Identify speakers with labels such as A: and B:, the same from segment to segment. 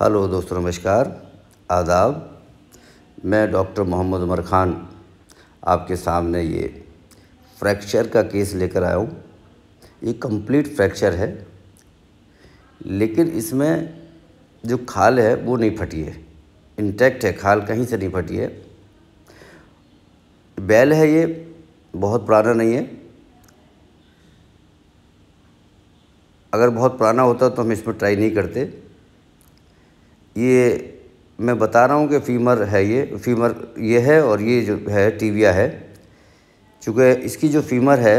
A: hello दोस्तों नमस्कार आदाब मैं डॉक्टर मोहम्मद उमर ख़ान आपके सामने ये फ्रैक्चर का केस लेकर आया हूँ ये कंप्लीट फ्रैक्चर है लेकिन इसमें जो खाल है वो नहीं फटी है इंटैक्ट है खाल कहीं से नहीं फटी है बैल है ये बहुत पुराना नहीं है अगर बहुत पुराना होता तो हम इसमें ट्राई नहीं करते ये मैं बता रहा हूँ कि फीमर है ये फीमर ये है और ये जो है टीविया है चूँकि इसकी जो फीमर है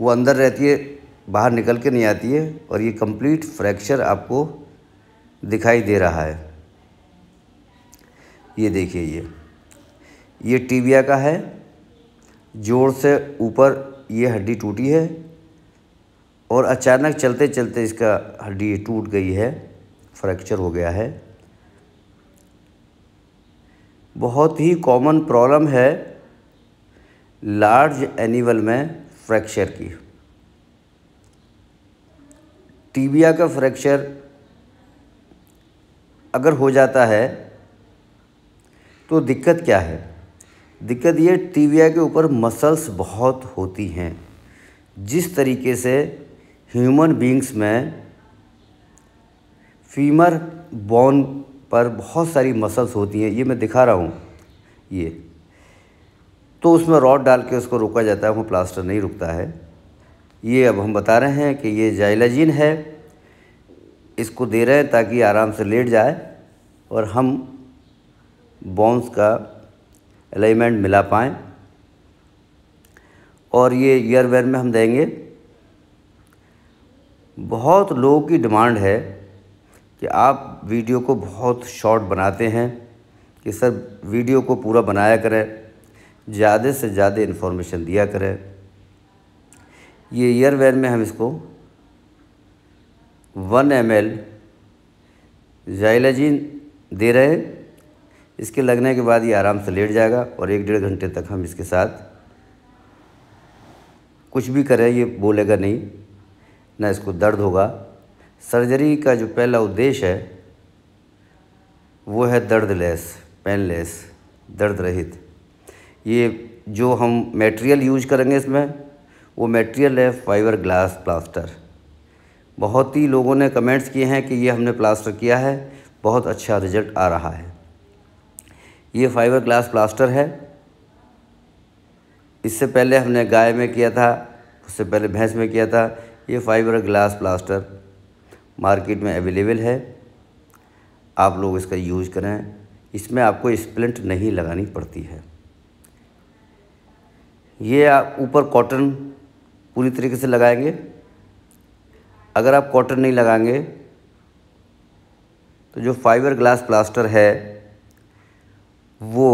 A: वो अंदर रहती है बाहर निकल के नहीं आती है और ये कंप्लीट फ्रैक्चर आपको दिखाई दे रहा है ये देखिए ये ये टीविया का है जोड़ से ऊपर ये हड्डी टूटी है और अचानक चलते चलते इसका हड्डी टूट गई है फ्रैक्चर हो गया है बहुत ही कॉमन प्रॉब्लम है लार्ज एनिमल में फ्रैक्चर की टीबिया का फ्रैक्चर अगर हो जाता है तो दिक्कत क्या है दिक्कत ये टीबिया के ऊपर मसल्स बहुत होती हैं जिस तरीके से ह्यूमन बींग्स में फीमर बोन पर बहुत सारी मसल्स होती हैं ये मैं दिखा रहा हूँ ये तो उसमें रॉड डाल के उसको रोका जाता है वो प्लास्टर नहीं रुकता है ये अब हम बता रहे हैं कि ये जाइलाजिन है इसको दे रहे हैं ताकि आराम से लेट जाए और हम बॉन्स का अलाइनमेंट मिला पाएँ और ये वेयर में हम देंगे बहुत लोगों की डिमांड है कि आप वीडियो को बहुत शॉर्ट बनाते हैं कि सर वीडियो को पूरा बनाया करें ज़्यादा से ज़्यादा इन्फॉर्मेशन दिया करें ये ईयरवेयर में हम इसको वन एम एल जाइलाजिन दे रहे हैं इसके लगने के बाद ये आराम से लेट जाएगा और एक डेढ़ घंटे तक हम इसके साथ कुछ भी करें ये बोलेगा नहीं ना इसको दर्द होगा सर्जरी का जो पहला उद्देश्य है वो है दर्द लेस पेन लेस दर्द रहित ये जो हम मटेरियल यूज करेंगे इसमें वो मटेरियल है फाइबर ग्लास प्लास्टर बहुत ही लोगों ने कमेंट्स किए हैं कि ये हमने प्लास्टर किया है बहुत अच्छा रिजल्ट आ रहा है ये फाइबर ग्लास प्लास्टर है इससे पहले हमने गाय में किया था उससे पहले भैंस में किया था ये फाइबर ग्लास प्लास्टर मार्केट में अवेलेबल है आप लोग इसका यूज करें इसमें आपको स्प्लेंट नहीं लगानी पड़ती है ये आप ऊपर कॉटन पूरी तरीके से लगाएंगे अगर आप कॉटन नहीं लगाएंगे तो जो फाइबर ग्लास प्लास्टर है वो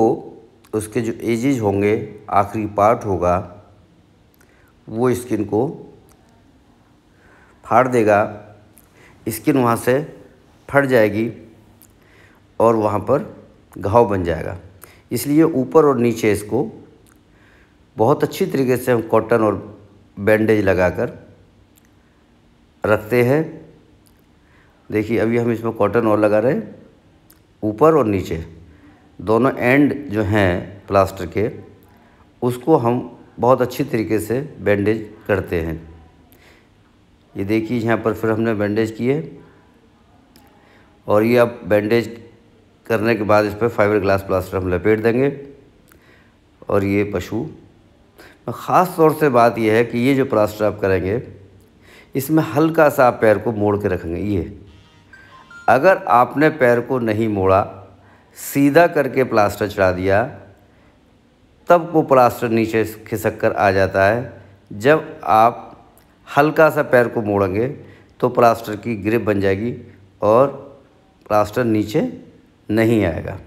A: उसके जो एजेज होंगे आखिरी पार्ट होगा वो स्किन को फाड़ देगा स्किन वहाँ से फट जाएगी और वहाँ पर घाव बन जाएगा इसलिए ऊपर और नीचे इसको बहुत अच्छी तरीके से हम कॉटन और बैंडेज लगाकर रखते हैं देखिए अभी हम इसमें कॉटन और लगा रहे हैं ऊपर और नीचे दोनों एंड जो हैं प्लास्टर के उसको हम बहुत अच्छी तरीके से बैंडेज करते हैं ये देखिए यहाँ पर फिर हमने बैंडेज किए और ये आप बैंडेज करने के बाद इस पर फाइबर ग्लास प्लास्टर हम लपेट देंगे और ये पशु ख़ास तौर से बात यह है कि ये जो प्लास्टर आप करेंगे इसमें हल्का सा आप पैर को मोड़ के रखेंगे ये अगर आपने पैर को नहीं मोड़ा सीधा करके प्लास्टर चढ़ा दिया तब वो प्लास्टर नीचे खिसक कर आ जाता है जब आप हल्का सा पैर को मोड़ेंगे तो प्लास्टर की ग्रिप बन जाएगी और प्लास्टर नीचे नहीं आएगा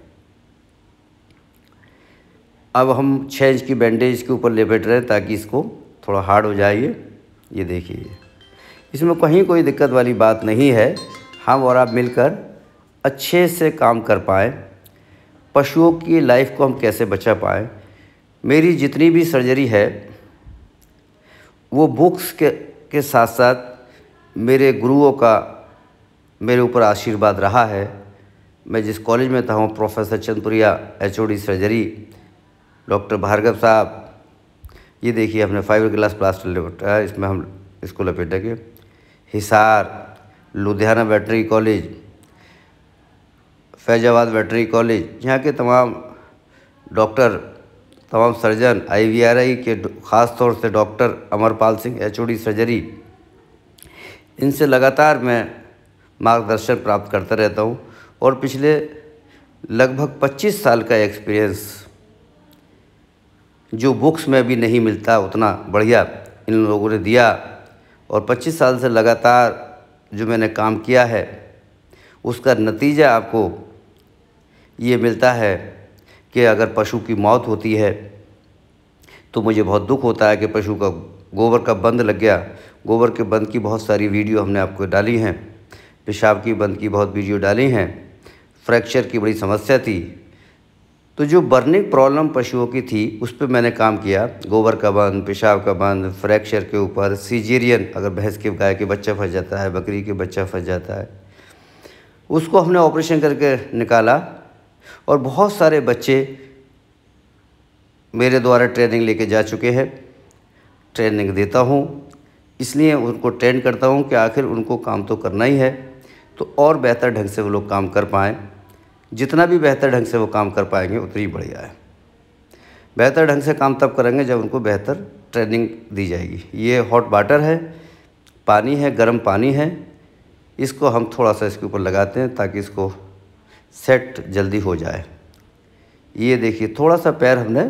A: अब हम छः इंच की बैंडेज के ऊपर लेपेट रहे हैं ताकि इसको थोड़ा हार्ड हो जाइए ये देखिए इसमें कहीं कोई दिक्कत वाली बात नहीं है हम और आप मिलकर अच्छे से काम कर पाएँ पशुओं की लाइफ को हम कैसे बचा पाएँ मेरी जितनी भी सर्जरी है वो बुक्स के के साथ साथ मेरे गुरुओं का मेरे ऊपर आशीर्वाद रहा है मैं जिस कॉलेज में था हूँ professor Chandpuria H O D surgery doctor Bhargav साहब ये देखिए हमने फाइबर ग्लास प्लास्टर लपेटा है इसमें हम इसको लपेटा के हिसार लुधियाना वेटरी कॉलेज फैजाबाद वेटरी कॉलेज यहाँ के तमाम डॉक्टर तमाम सर्जन आईवीआरआई के ख़ास तौर से doctor Amarpal Singh HOD surgery इनसे लगातार मैं मार्गदर्शन प्राप्त करता रहता हूँ और पिछले लगभग 25 साल का एक्सपीरियंस जो बुक्स में भी नहीं मिलता उतना बढ़िया इन लोगों ने दिया और 25 साल से लगातार जो मैंने काम किया है उसका नतीजा आपको ये मिलता है कि अगर पशु की मौत होती है तो मुझे बहुत दुख होता है कि पशु का गोबर का बंद लग गया गोबर के बंद की बहुत सारी वीडियो हमने आपको डाली हैं पेशाब की बंद की बहुत वीडियो डाली हैं फ्रैक्चर की बड़ी समस्या थी तो जो बर्निंग प्रॉब्लम पशुओं की थी उस पर मैंने काम किया गोबर का बंद पेशाब का बंद फ्रैक्चर के ऊपर सीजेरियन अगर भैंस के गाय के बच्चा फंस जाता है बकरी के बच्चा फंस जाता है उसको हमने ऑपरेशन करके निकाला और बहुत सारे बच्चे मेरे द्वारा ट्रेनिंग लेके जा चुके हैं ट्रेनिंग देता हूँ इसलिए उनको ट्रेन करता हूँ कि आखिर उनको काम तो करना ही है तो और बेहतर ढंग से वो लोग काम कर पाएँ जितना भी बेहतर ढंग से वो काम कर पाएंगे उतनी बढ़िया है बेहतर ढंग से काम तब करेंगे जब उनको बेहतर ट्रेनिंग दी जाएगी ये हॉट वाटर है पानी है गर्म पानी है इसको हम थोड़ा सा इसके ऊपर लगाते हैं ताकि इसको सेट जल्दी हो जाए ये देखिए थोड़ा सा पैर हमने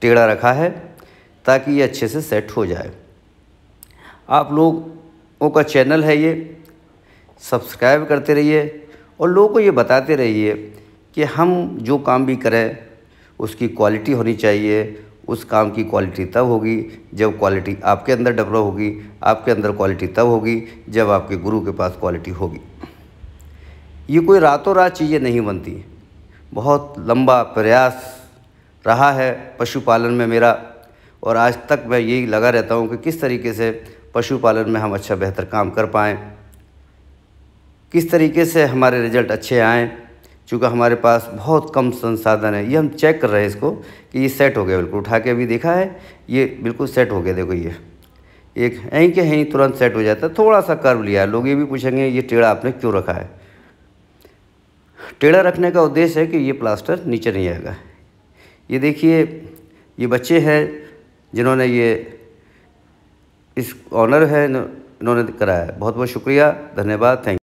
A: टेढ़ा रखा है ताकि ये अच्छे से सेट हो जाए आप लोगों का चैनल है ये सब्सक्राइब करते रहिए और लोगों को ये बताते रहिए कि हम जो काम भी करें उसकी क्वालिटी होनी चाहिए उस काम की क्वालिटी तब होगी जब क्वालिटी आपके अंदर डेवलप होगी आपके अंदर क्वालिटी तब होगी जब आपके गुरु के पास क्वालिटी होगी ये कोई रातों रात चीज़ें नहीं बनती बहुत लंबा प्रयास रहा है पशुपालन में मेरा और आज तक मैं यही लगा रहता हूँ कि किस तरीके से पशुपालन में हम अच्छा बेहतर काम कर पाएँ किस तरीके से हमारे रिजल्ट अच्छे आएँ चूँकि हमारे पास बहुत कम संसाधन है ये हम चेक कर रहे हैं इसको कि ये सेट हो गया बिल्कुल उठा के अभी देखा है ये बिल्कुल सेट हो गया देखो ये एक यहीं के यहीं तुरंत सेट हो जाता है थोड़ा सा कर्व लिया लोग ये भी पूछेंगे ये टेढ़ा आपने क्यों रखा है टेढ़ा रखने का उद्देश्य है कि ये प्लास्टर नीचे नहीं आएगा ये देखिए ये बच्चे हैं जिन्होंने ये इस ऑनर है इन्होंने कराया बहुत बहुत शुक्रिया धन्यवाद थैंक